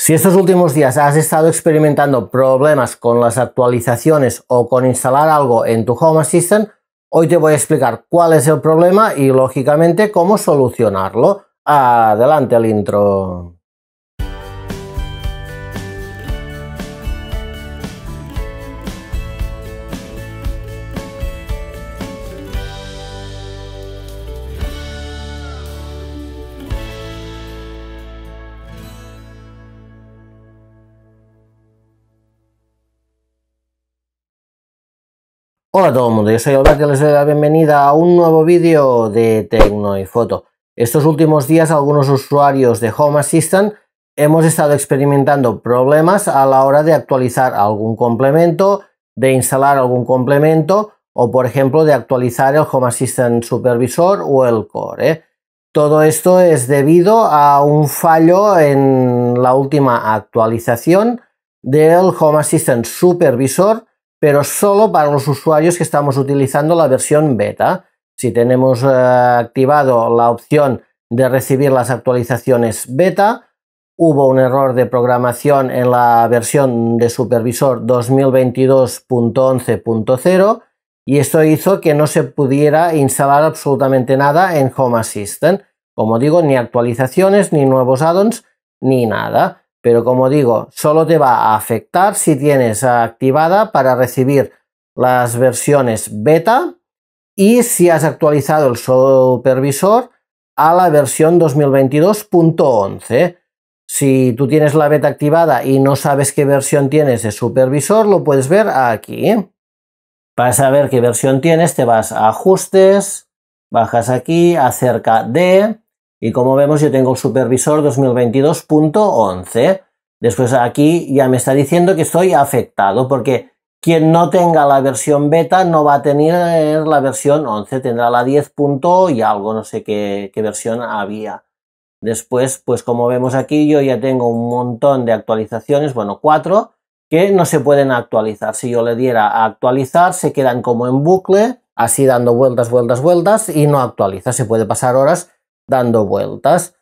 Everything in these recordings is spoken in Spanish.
Si estos últimos días has estado experimentando problemas con las actualizaciones o con instalar algo en tu Home Assistant, hoy te voy a explicar cuál es el problema y lógicamente cómo solucionarlo. Adelante el intro. Hola a todo el mundo, yo soy Olga, y les doy la bienvenida a un nuevo vídeo de Tecno y Foto. Estos últimos días algunos usuarios de Home Assistant hemos estado experimentando problemas a la hora de actualizar algún complemento, de instalar algún complemento o por ejemplo de actualizar el Home Assistant Supervisor o el Core. ¿eh? Todo esto es debido a un fallo en la última actualización del Home Assistant Supervisor pero solo para los usuarios que estamos utilizando la versión beta. Si tenemos eh, activado la opción de recibir las actualizaciones beta, hubo un error de programación en la versión de supervisor 2022.11.0 y esto hizo que no se pudiera instalar absolutamente nada en Home Assistant. Como digo, ni actualizaciones, ni nuevos add-ons, ni nada. Pero como digo, solo te va a afectar si tienes activada para recibir las versiones beta y si has actualizado el supervisor a la versión 2022.11. Si tú tienes la beta activada y no sabes qué versión tienes de supervisor, lo puedes ver aquí. Para saber qué versión tienes, te vas a ajustes, bajas aquí, acerca de, y como vemos, yo tengo el supervisor 2022.11. Después aquí ya me está diciendo que estoy afectado porque quien no tenga la versión beta no va a tener la versión 11, tendrá la 10. y algo, no sé qué, qué versión había. Después, pues como vemos aquí, yo ya tengo un montón de actualizaciones, bueno, cuatro, que no se pueden actualizar. Si yo le diera a actualizar, se quedan como en bucle, así dando vueltas, vueltas, vueltas y no actualiza. Se puede pasar horas dando vueltas.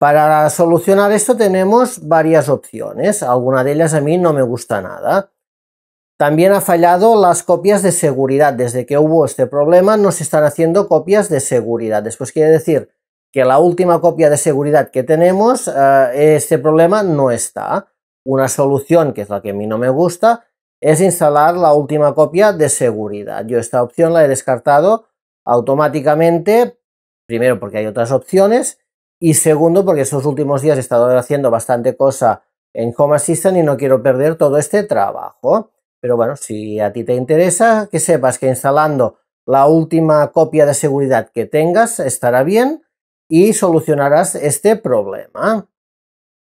Para solucionar esto tenemos varias opciones, alguna de ellas a mí no me gusta nada. También ha fallado las copias de seguridad, desde que hubo este problema no se están haciendo copias de seguridad. Después quiere decir que la última copia de seguridad que tenemos, eh, este problema no está. Una solución, que es la que a mí no me gusta, es instalar la última copia de seguridad. Yo esta opción la he descartado automáticamente Primero porque hay otras opciones y segundo porque estos últimos días he estado haciendo bastante cosa en Home Assistant y no quiero perder todo este trabajo. Pero bueno, si a ti te interesa, que sepas que instalando la última copia de seguridad que tengas estará bien y solucionarás este problema.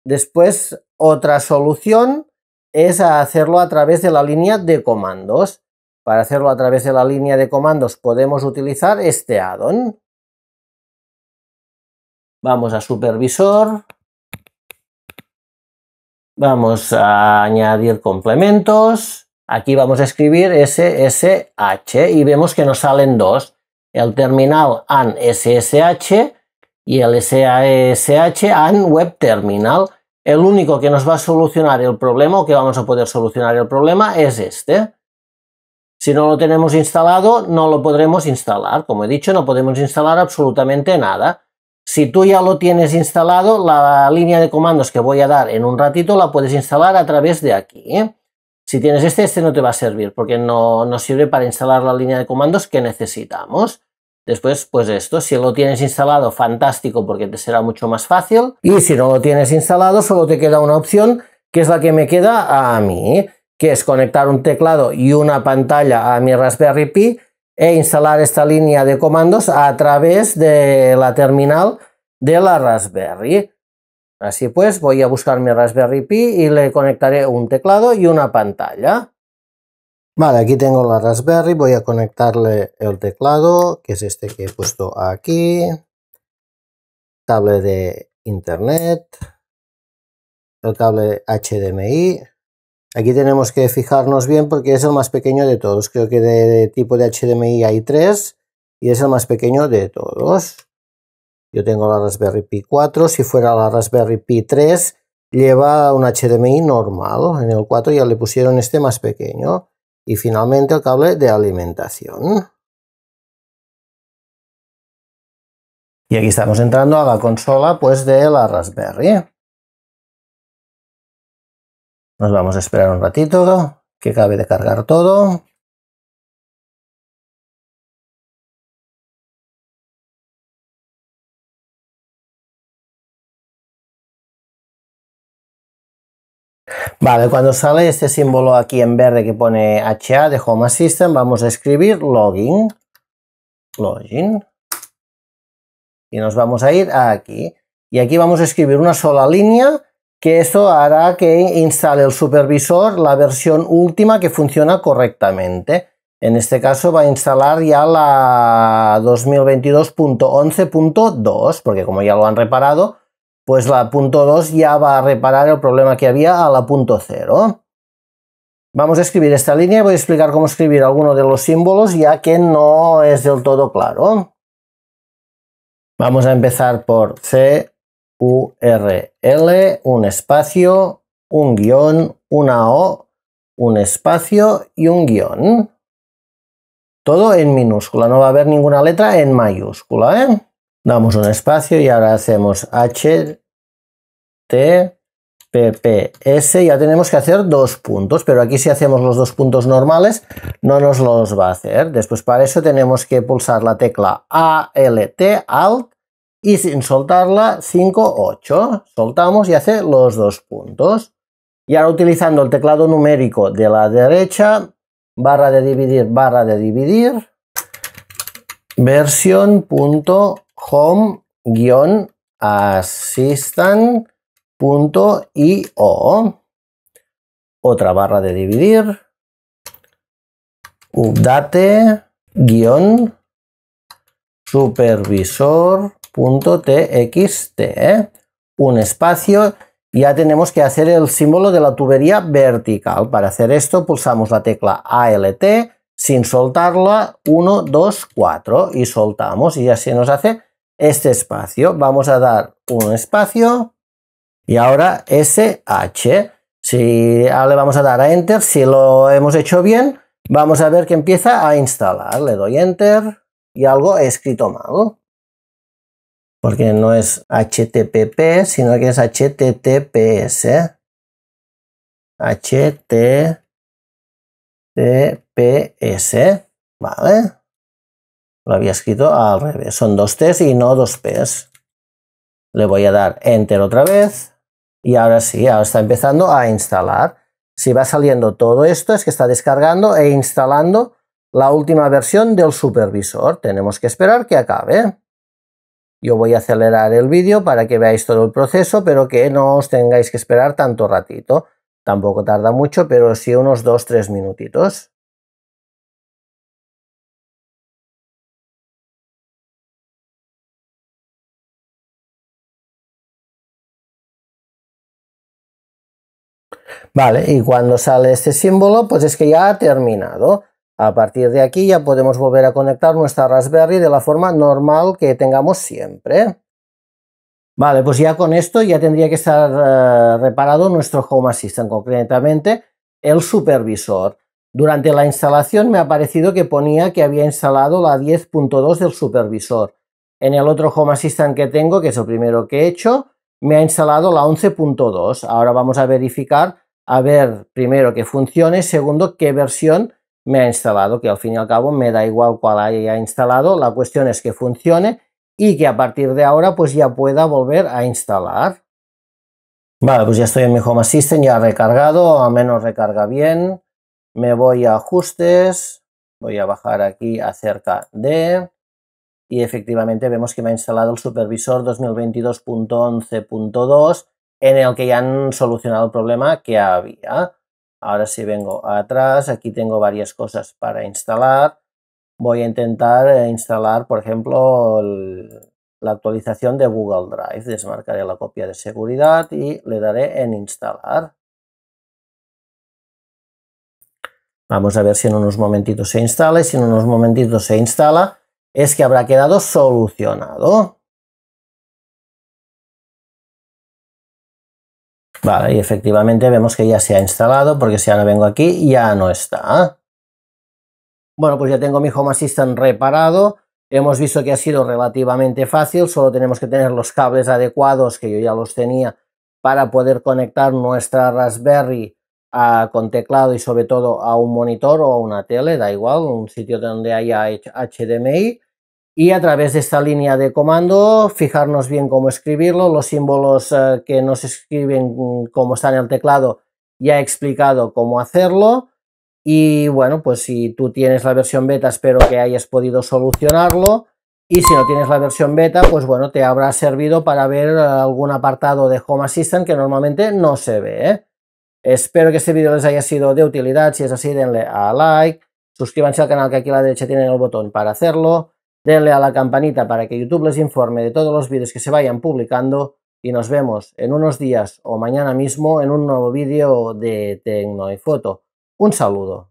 Después, otra solución es hacerlo a través de la línea de comandos. Para hacerlo a través de la línea de comandos podemos utilizar este addon. Vamos a supervisor. Vamos a añadir complementos. Aquí vamos a escribir SSH y vemos que nos salen dos. El terminal AN SSH y el SASH AN Web Terminal. El único que nos va a solucionar el problema o que vamos a poder solucionar el problema es este. Si no lo tenemos instalado, no lo podremos instalar. Como he dicho, no podemos instalar absolutamente nada. Si tú ya lo tienes instalado, la línea de comandos que voy a dar en un ratito la puedes instalar a través de aquí. ¿eh? Si tienes este, este no te va a servir porque no nos sirve para instalar la línea de comandos que necesitamos. Después, pues esto, si lo tienes instalado, fantástico porque te será mucho más fácil. Y si no lo tienes instalado, solo te queda una opción que es la que me queda a mí, ¿eh? que es conectar un teclado y una pantalla a mi Raspberry Pi e instalar esta línea de comandos a través de la terminal de la Raspberry. Así pues, voy a buscar mi Raspberry Pi y le conectaré un teclado y una pantalla. Vale, aquí tengo la Raspberry, voy a conectarle el teclado, que es este que he puesto aquí, cable de internet, el cable HDMI, Aquí tenemos que fijarnos bien porque es el más pequeño de todos. Creo que de, tipo de HDMI hay tres y es el más pequeño de todos. Yo tengo la Raspberry Pi 4. Si fuera la Raspberry Pi 3, lleva un HDMI normal. En el 4 ya le pusieron este más pequeño. Y finalmente el cable de alimentación. Y aquí estamos entrando a la consola pues de la Raspberry. Nos vamos a esperar un ratito que acabe de cargar todo. Vale, cuando sale este símbolo aquí en verde que pone HA de Home Assistant, vamos a escribir login, login, y nos vamos a ir aquí. Y aquí vamos a escribir una sola línea que eso hará que instale el supervisor la versión última que funciona correctamente. En este caso va a instalar ya la 2022.11.2, porque como ya lo han reparado, pues la .2 ya va a reparar el problema que había a la .0. Vamos a escribir esta línea y voy a explicar cómo escribir alguno de los símbolos, ya que no es del todo claro. Vamos a empezar por C, URL, un espacio, un guión, una O, un espacio y un guión. Todo en minúscula, no va a haber ninguna letra en mayúscula. ¿eh? Damos un espacio y ahora hacemos H, T, S. Ya tenemos que hacer dos puntos, pero aquí si hacemos los dos puntos normales no nos los va a hacer. Después para eso tenemos que pulsar la tecla ALT, ALT, y sin soltarla 5, 8. Soltamos y hace los dos puntos. Y ahora utilizando el teclado numérico de la derecha, barra de dividir, barra de dividir, version.home-assistant.io. Otra barra de dividir, update-supervisor .txt, ¿eh? un espacio, ya tenemos que hacer el símbolo de la tubería vertical. Para hacer esto pulsamos la tecla ALT sin soltarla, 1, 2, 4 y soltamos y así nos hace este espacio. Vamos a dar un espacio y ahora SH. Si le vamos a dar a Enter, si lo hemos hecho bien, vamos a ver que empieza a instalar. Le doy Enter y algo he escrito mal porque no es HTTP, sino que es HTTPS. HTTPS, ¿vale? Lo había escrito al revés, son dos T's y no dos P's. Le voy a dar Enter otra vez y ahora sí, ahora está empezando a instalar. Si va saliendo todo esto es que está descargando e instalando la última versión del supervisor. Tenemos que esperar que acabe. Yo voy a acelerar el vídeo para que veáis todo el proceso, pero que no os tengáis que esperar tanto ratito. Tampoco tarda mucho, pero sí unos 2-3 minutitos. Vale, y cuando sale este símbolo, pues es que ya ha terminado. A partir de aquí ya podemos volver a conectar nuestra Raspberry de la forma normal que tengamos siempre. Vale, pues ya con esto ya tendría que estar eh, reparado nuestro Home Assistant, concretamente el supervisor. Durante la instalación me ha parecido que ponía que había instalado la 10.2 del supervisor. En el otro Home Assistant que tengo, que es el primero que he hecho, me ha instalado la 11.2. Ahora vamos a verificar, a ver primero que funcione, segundo qué versión me ha instalado, que al fin y al cabo me da igual cuál haya instalado, la cuestión es que funcione y que a partir de ahora pues ya pueda volver a instalar. Vale, pues ya estoy en mi Home Assistant, ya recargado, al menos recarga bien. Me voy a ajustes, voy a bajar aquí acerca de... Y efectivamente vemos que me ha instalado el supervisor 2022.11.2 en el que ya han solucionado el problema que había. Ahora si vengo atrás, aquí tengo varias cosas para instalar. Voy a intentar eh, instalar, por ejemplo, la actualización de Google Drive. Desmarcaré la copia de seguridad y le daré en instalar. Vamos a ver si en unos momentitos se instala y si en unos momentitos se instala es que habrá quedado solucionado. Vale, y efectivamente vemos que ya se ha instalado, porque si ahora vengo aquí, ya no está. Bueno, pues ya tengo mi Home Assistant reparado. Hemos visto que ha sido relativamente fácil, solo tenemos que tener los cables adecuados, que yo ya los tenía, para poder conectar nuestra Raspberry ah, con teclado y sobre todo a un monitor o a una tele, da igual, un sitio donde haya HDMI y a través de esta línea de comando fijarnos bien cómo escribirlo, los símbolos eh, que nos escriben mm, como están en el teclado ya he explicado cómo hacerlo y bueno pues si tú tienes la versión beta espero que hayas podido solucionarlo y si no tienes la versión beta pues bueno te habrá servido para ver eh, algún apartado de Home Assistant que normalmente no se ve ¿eh? espero que este vídeo les haya sido de utilidad si es así denle a like suscríbanse al canal que aquí a la derecha tienen el botón para hacerlo denle a la campanita para que YouTube les informe de todos los vídeos que se vayan publicando y nos vemos en unos días o mañana mismo en un nuevo vídeo de Tecno y Foto. Un saludo.